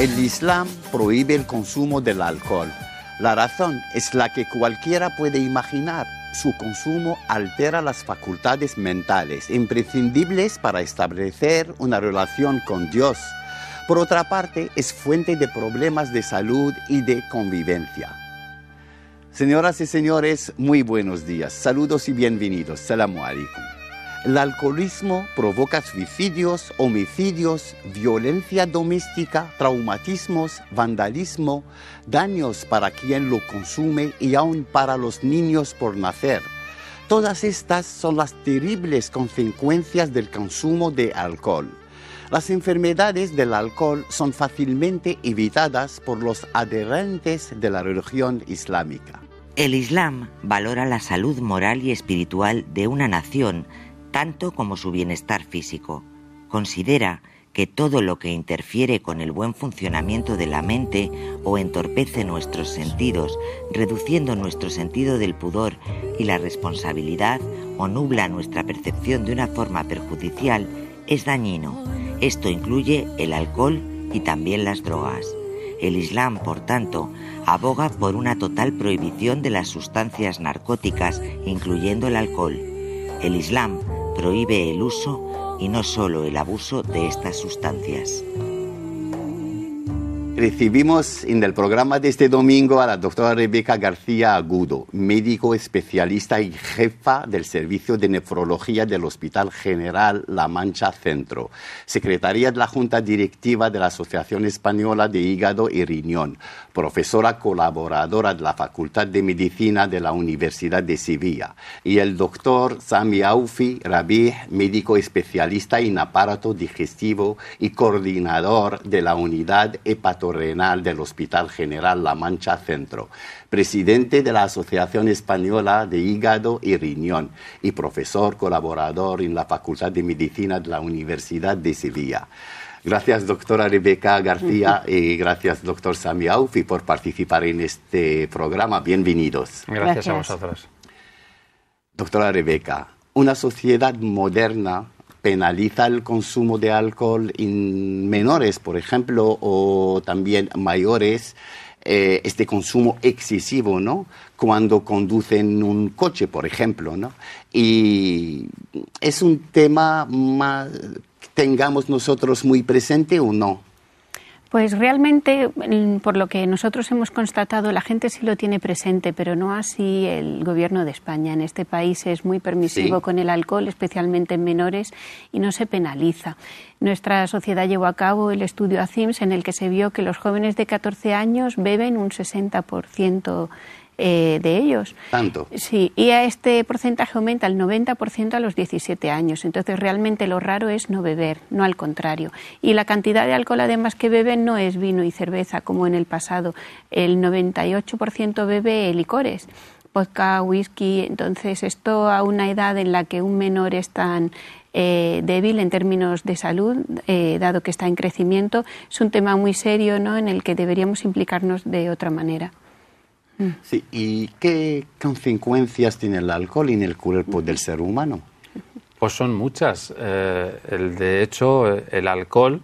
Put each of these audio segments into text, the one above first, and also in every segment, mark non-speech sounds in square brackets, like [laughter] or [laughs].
El Islam prohíbe el consumo del alcohol. La razón es la que cualquiera puede imaginar. Su consumo altera las facultades mentales, imprescindibles para establecer una relación con Dios. Por otra parte, es fuente de problemas de salud y de convivencia. Señoras y señores, muy buenos días. Saludos y bienvenidos. Salamu alaikum. El alcoholismo provoca suicidios, homicidios, violencia doméstica, traumatismos, vandalismo, daños para quien lo consume y aún para los niños por nacer. Todas estas son las terribles consecuencias del consumo de alcohol. Las enfermedades del alcohol son fácilmente evitadas por los adherentes de la religión islámica. El Islam valora la salud moral y espiritual de una nación tanto como su bienestar físico. Considera que todo lo que interfiere con el buen funcionamiento de la mente o entorpece nuestros sentidos, reduciendo nuestro sentido del pudor y la responsabilidad o nubla nuestra percepción de una forma perjudicial, es dañino. Esto incluye el alcohol y también las drogas. El Islam, por tanto, aboga por una total prohibición de las sustancias narcóticas, incluyendo el alcohol. El Islam prohíbe el uso y no solo el abuso de estas sustancias. Recibimos en el programa de este domingo a la doctora Rebeca García Agudo, médico especialista y jefa del Servicio de Nefrología del Hospital General La Mancha Centro, secretaria de la Junta Directiva de la Asociación Española de Hígado y Riñón, profesora colaboradora de la Facultad de Medicina de la Universidad de Sevilla, y el doctor Sami Aufi Rabih, médico especialista en aparato digestivo y coordinador de la unidad hepatológica renal del Hospital General La Mancha Centro, presidente de la Asociación Española de Hígado y Riñón y profesor colaborador en la Facultad de Medicina de la Universidad de Sevilla. Gracias, doctora Rebeca García, [laughs] y gracias, doctor Sami Aufi, por participar en este programa. Bienvenidos. Gracias, gracias. a vosotros. Doctora Rebeca, una sociedad moderna penaliza el consumo de alcohol en menores, por ejemplo, o también mayores, eh, este consumo excesivo, ¿no? Cuando conducen un coche, por ejemplo, ¿no? Y es un tema más tengamos nosotros muy presente o no. Pues realmente, por lo que nosotros hemos constatado, la gente sí lo tiene presente, pero no así el gobierno de España. En este país es muy permisivo con el alcohol, especialmente en menores, y no se penaliza. Nuestra sociedad llevó a cabo el estudio ACIMS en el que se vio que los jóvenes de 14 años beben un 60% eh, de ellos. Tanto. Sí, y a este porcentaje aumenta el 90% a los 17 años. Entonces, realmente lo raro es no beber, no al contrario. Y la cantidad de alcohol, además, que beben no es vino y cerveza, como en el pasado. El 98% bebe licores vodka, whisky. Entonces, esto a una edad en la que un menor es tan eh, débil en términos de salud, eh, dado que está en crecimiento, es un tema muy serio ¿no? en el que deberíamos implicarnos de otra manera. Mm. Sí, ¿Y qué consecuencias tiene el alcohol en el cuerpo del mm. ser humano? Pues son muchas. Eh, de hecho, eh, el alcohol,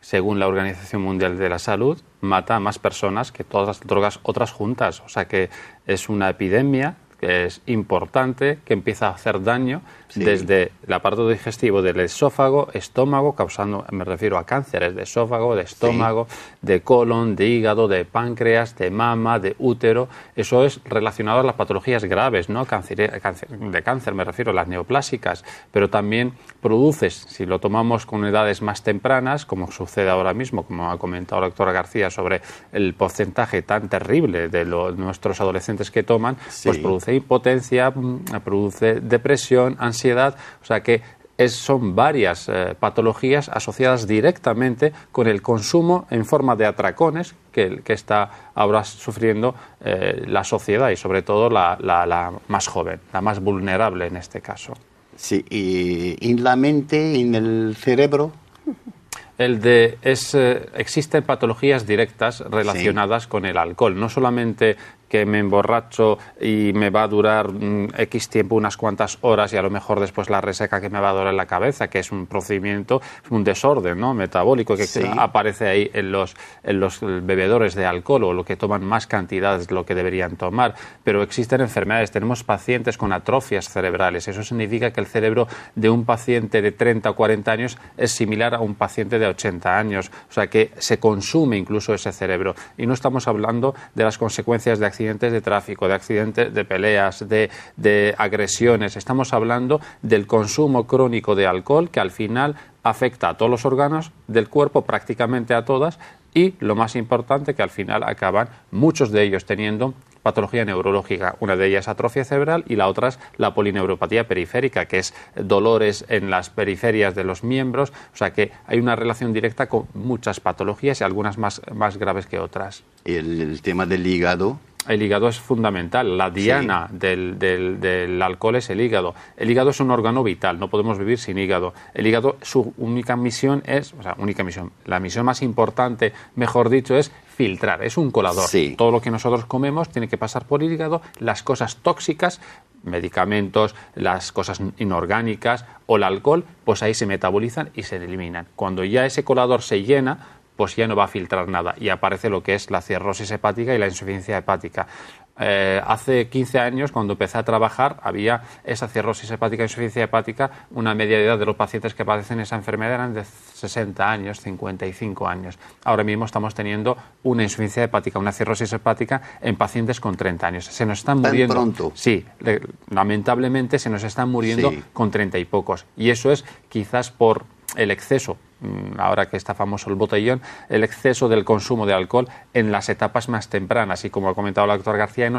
según la Organización Mundial de la Salud, mata a más personas que todas las drogas otras juntas. O sea que es una epidemia es importante, que empieza a hacer daño desde la parte digestivo del esófago, estómago, causando, me refiero a cánceres de esófago, de estómago, de colon, de hígado, de páncreas, de mama, de útero. Eso es relacionado a las patologías graves, ¿no? Cáncer, de cáncer, me refiero a las neoplásicas, pero también produces, si lo tomamos con edades más tempranas, como sucede ahora mismo, como ha comentado la doctora García sobre el porcentaje tan terrible de, nuestros adolescentes que toman, pues produce produce impotencia, mm, produce depresión, ansiedad, o sea que son varias eh, patologías asociadas directamente con el consumo en forma de atracones que, que está ahora sufriendo eh, la sociedad y sobre todo la, más joven, la más vulnerable en este caso. Sí, y en la mente, en el cerebro. El de es, eh, existen patologías directas relacionadas con el alcohol, no solamente que me emborracho y me va a durar mm, X tiempo, unas cuantas horas y a lo mejor después la reseca que me va a doler la cabeza, que es un procedimiento, un desorden ¿no? metabólico que aparece ahí en los, los bebedores de alcohol o lo que toman más cantidades de lo que deberían tomar. Pero existen enfermedades, tenemos pacientes con atrofias cerebrales. Eso significa que el cerebro de un paciente de 30 o 40 años es similar a un paciente de 80 años. O sea que se consume incluso ese cerebro. Y no estamos hablando de las consecuencias de accidentes accidentes de tráfico, de accidentes de peleas, de, de agresiones. Estamos hablando del consumo crónico de alcohol que al final afecta a todos los órganos del cuerpo, prácticamente a todas, y lo más importante que al final acaban muchos de ellos teniendo patología neurológica. Una de ellas es atrofia cerebral y la otra es la polineuropatía periférica, que es dolores en las periferias de los miembros. O sea que hay una relación directa con muchas patologías y algunas más, graves que otras. el tema del hígado el hígado es fundamental. La diana del, alcohol es el hígado. El hígado es un órgano vital, no podemos vivir sin hígado. El hígado, su única misión es, o sea, única misión, la misión más importante, mejor dicho, es filtrar, es un colador. Todo lo que nosotros comemos tiene que pasar por el hígado, las cosas tóxicas medicamentos, las cosas inorgánicas o el alcohol, pues ahí se metabolizan y se eliminan. Cuando ya ese colador se llena, pues ya no va a filtrar nada y aparece lo que es la cirrosis hepática y la insuficiencia hepática. Eh, hace 15 años, cuando empecé a trabajar, había esa cirrosis hepática, y insuficiencia hepática, una media de edad de los pacientes que padecen esa enfermedad eran de 60 años, 55 años. Ahora mismo estamos teniendo una insuficiencia hepática, una cirrosis hepática en pacientes con 30 años. Se nos están muriendo. pronto. Sí, lamentablemente se nos están muriendo con 30 y pocos. Y eso es quizás por el exceso, mm, ahora que está famoso el botellón, el exceso del consumo de alcohol en las etapas más tempranas. Y como ha comentado el doctora García, ya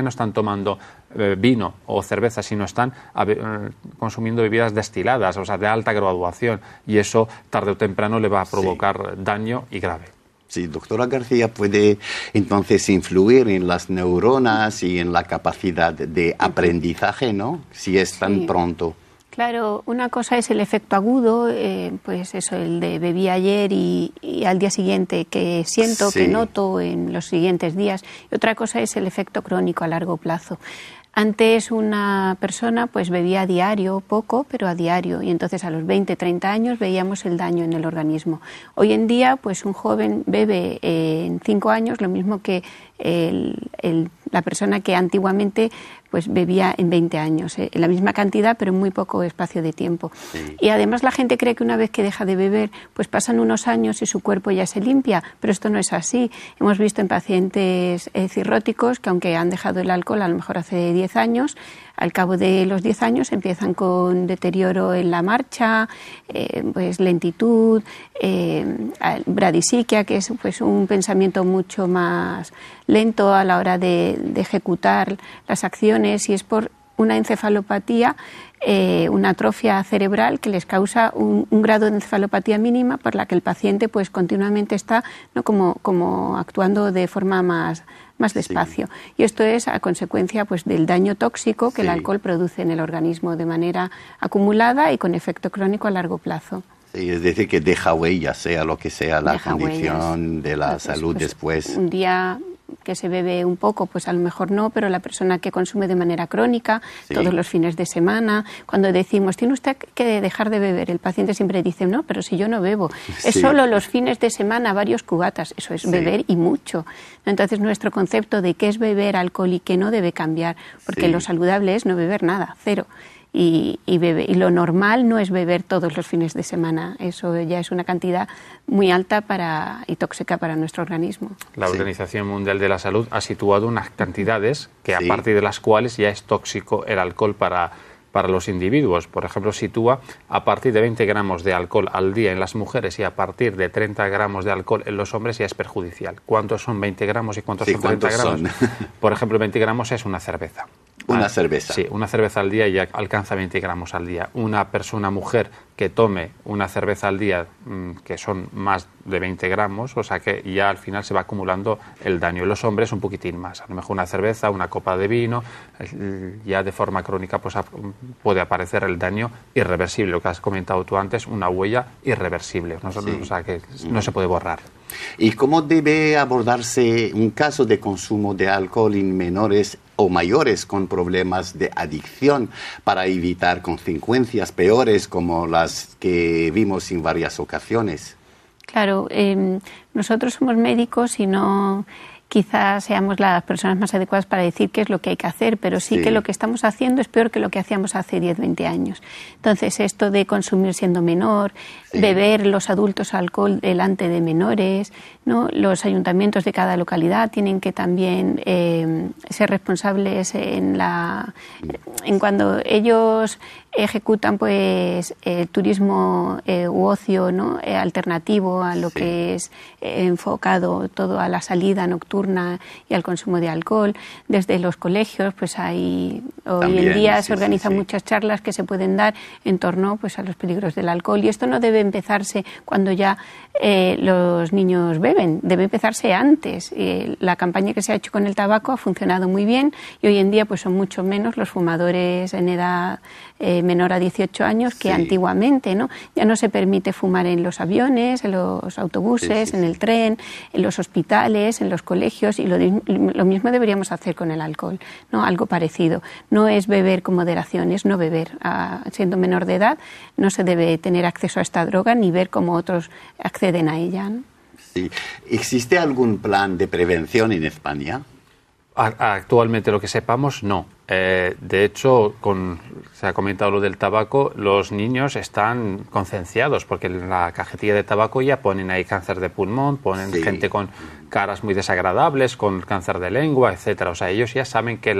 no están, tomando eh, vino o cerveza, sino están eh, consumiendo bebidas destiladas, o sea, de alta graduación. Y eso tarde o temprano le va a provocar daño y grave. Sí, doctora García puede entonces influir en las neuronas y en la capacidad de aprendizaje, ¿no? Si es tan pronto. Claro, una cosa es el efecto agudo, eh, pues eso, el de bebí ayer y, al día siguiente que siento, que noto en los siguientes días. Y otra cosa es el efecto crónico a largo plazo. Antes una persona pues bebía a diario, poco, pero a diario, y entonces a los 20, 30 años veíamos el daño en el organismo. Hoy en día pues un joven bebe eh, en 5 años lo mismo que el, la persona que antiguamente pues bebía en 20 años, ¿eh? en la misma cantidad pero en muy poco espacio de tiempo. Y además la gente cree que una vez que deja de beber, pues pasan unos años y su cuerpo ya se limpia, pero esto no es así. Hemos visto en pacientes eh, cirróticos que aunque han dejado el alcohol a lo mejor hace 10 años, al cabo de los 10 años empiezan con deterioro en la marcha, eh, pues lentitud, eh, bradisiquia, que es pues un pensamiento mucho más lento a la hora de, de ejecutar las acciones y es por una encefalopatía, eh, una atrofia cerebral que les causa un, grado de encefalopatía mínima por la que el paciente pues continuamente está ¿no? como, como actuando de forma más, más despacio. Y esto es a consecuencia pues, del daño tóxico que el alcohol produce en el organismo de manera acumulada y con efecto crónico a largo plazo. Y es decir, que deja huella, sea lo que sea la condición de la salud pues, después. Un día que se bebe un poco, pues a lo mejor no, pero la persona que consume de manera crónica, todos los fines de semana, cuando decimos, tiene usted que dejar de beber, el paciente siempre dice, no, pero si yo no bebo, es solo los fines de semana varios cubatas, eso es beber y mucho. Entonces nuestro concepto de qué es beber alcohol y qué no debe cambiar, porque lo saludable es no beber nada, cero y, y, y lo normal no es beber todos los fines de semana, eso ya es una cantidad muy alta para, y tóxica para nuestro organismo. La Organización Mundial de la Salud ha situado unas cantidades que a partir de las cuales ya es tóxico el alcohol para, para los individuos. Por ejemplo, sitúa a partir de 20 gramos de alcohol al día en las mujeres y a partir de 30 gramos de alcohol en los hombres ya es perjudicial. ¿Cuántos son 20 gramos y cuántos son 30 gramos? Por ejemplo, 20 gramos es una cerveza. Una ah, cerveza. Sí, una cerveza al día ya alcanza 20 gramos al día. Una persona, mujer, que tome una cerveza al día, mm, que son más de 20 gramos, o sea que ya al final se va acumulando el daño. los hombres un poquitín más, a lo mejor una cerveza, una copa de vino, ya de forma crónica pues, puede aparecer el daño irreversible, lo que has comentado tú antes, una huella irreversible, o sea que no se puede borrar. ¿Y cómo debe abordarse un caso de consumo de alcohol en menores o mayores con problemas de adicción para evitar consecuencias peores como las que vimos en varias ocasiones. Claro, em, nosotros somos médicos y no quizás seamos las personas más adecuadas para decir qué es lo que hay que hacer, pero sí, que lo que estamos haciendo es peor que lo que hacíamos hace 10, 20 años. Entonces, esto de consumir siendo menor, beber los adultos alcohol delante de menores, ¿no? los ayuntamientos de cada localidad tienen que también eh, ser responsables en, la, en cuando ellos ejecutan pues ...el turismo eh, u ocio ¿no? Eh, alternativo a lo que es enfocado todo a la salida nocturna y al consumo de alcohol. Desde los colegios, pues hay hoy en día se organizan muchas charlas que se pueden dar en torno pues a los peligros del alcohol y esto no debe empezarse cuando ya eh, los niños beben, debe empezarse antes. Eh, la campaña que se ha hecho con el tabaco ha funcionado muy bien y hoy en día pues son mucho menos los fumadores en edad eh, menor a 18 años que antiguamente, ¿no? Ya no se permite fumar en los aviones, en los autobuses, en el tren, en los hospitales, en los colegios y lo, lo, mismo deberíamos hacer con el alcohol, ¿no? Algo parecido. No es beber con moderación, es no beber. Ah, siendo menor de edad, no se debe tener acceso a esta droga ni ver cómo otros acceden a ella. ¿Existe algún plan de prevención en España? Actualmente, lo que sepamos, no. Eh, de hecho, con se ha comentado lo del tabaco, los niños están concienciados porque en la cajetilla de tabaco ya ponen ahí cáncer de pulmón, ponen gente con caras muy desagradables, con cáncer de lengua, etcétera. O sea, ellos ya saben que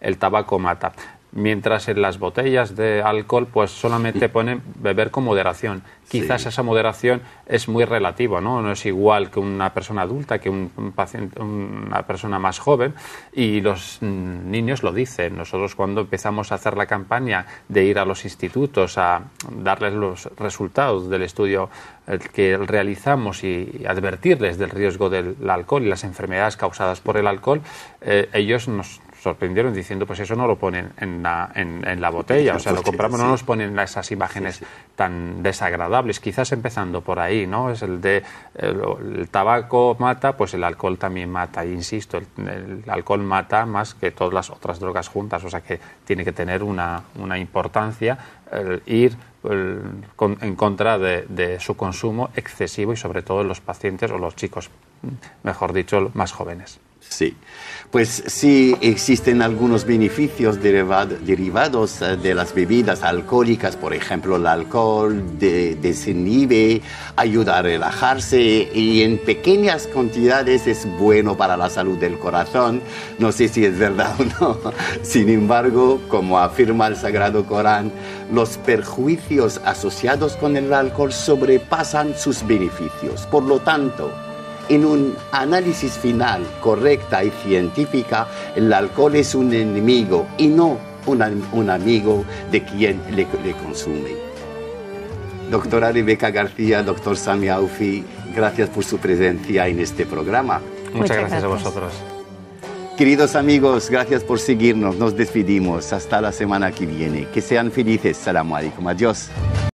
el tabaco mata mientras en las botellas de alcohol pues solamente ponen beber con moderación. Quizás esa moderación es muy relativa, ¿no? No es igual que una persona adulta, que un, paciente, una persona más joven y los niños lo dicen. Nosotros cuando empezamos a hacer la campaña de ir a los institutos a darles los resultados del estudio que realizamos y advertirles del riesgo del alcohol y las enfermedades causadas por el alcohol, eh, ellos nos sorprendieron diciendo, pues eso no lo ponen en la, botella, o sea, lo compramos, no nos ponen esas imágenes tan desagradables, quizás empezando por ahí, ¿no? Es el de el, tabaco mata, pues el alcohol también mata, insisto, el, alcohol mata más que todas las otras drogas juntas, o sea que tiene que tener una, una importancia ir en contra de, de, su consumo excesivo y sobre todo en los pacientes o los chicos, mejor dicho, más jóvenes. Sí. Pues sí existen algunos beneficios derivados eh, de las bebidas alcohólicas, por ejemplo el alcohol de, ayuda a relajarse y en pequeñas cantidades es bueno para la salud del corazón. No sé si es verdad o no. [laughs] Sin embargo, como afirma el Sagrado Corán, los perjuicios asociados con el alcohol sobrepasan sus beneficios. Por lo tanto, en un análisis final correcta y científica, el alcohol es un enemigo y no un, amigo de quien le, consume. Doctora Rebeca García, doctor Sami Aufi, gracias por su presencia en este programa. Muchas, gracias, a vosotros. Queridos amigos, gracias por seguirnos. Nos despedimos. Hasta la semana que viene. Que sean felices. Salam alaikum. Adiós.